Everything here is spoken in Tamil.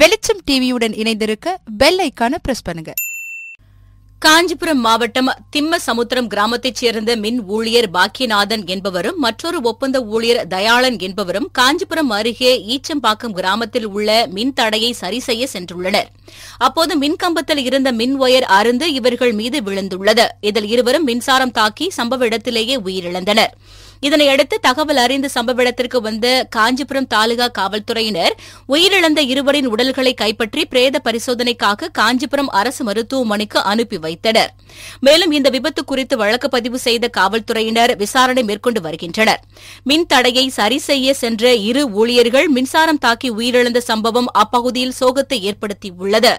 வெளிச்சம் டிவியுடன் இணைந்திருக்க பெல் ஐக்கான பிரஸ் பண்ணுங்க காஞ்சிபுரம் மாவட்டம் திம்மசமுத்திரம் கிராமத்தைச் சேர்ந்த மின் ஊழியர் பாக்கியநாதன் என்பவரும் மற்றொரு ஒப்பந்த ஊழியர் தயாளன் என்பவரும் காஞ்சிபுரம் அருகே ஈச்சம்பாக்கம் கிராமத்தில் உள்ள மின் தடையை சரி செய்ய சென்றுள்ளனர் அப்போது மின்கம்பத்தில் இருந்த மின் ஒயர் அருந்து இவர்கள் மீது விழுந்துள்ளது இதில் இருவரும் மின்சாரம் தாக்கி சம்பவ இடத்திலேயே உயிரிழந்தனர் இதனையடுத்து தகவல் அறிந்து சம்பவ இடத்திற்கு வந்த காஞ்சிபுரம் தாலுகா காவல்துறையினர் உயிரிழந்த இருவரின் உடல்களை கைப்பற்றி பிரேத பரிசோதனைக்காக காஞ்சிபுரம் அரசு மருத்துவமனைக்கு அனுப்பி வைத்தனர் மேலும் இந்த விபத்து குறித்து வழக்கு பதிவு செய்த காவல்துறையினர் விசாரணை மேற்கொண்டு வருகின்றனர் மின் தடையை சரி செய்ய சென்ற இரு ஊழியர்கள் மின்சாரம் தாக்கி உயிரிழந்த சம்பவம் அப்பகுதியில் சோகத்தை ஏற்படுத்தியுள்ளது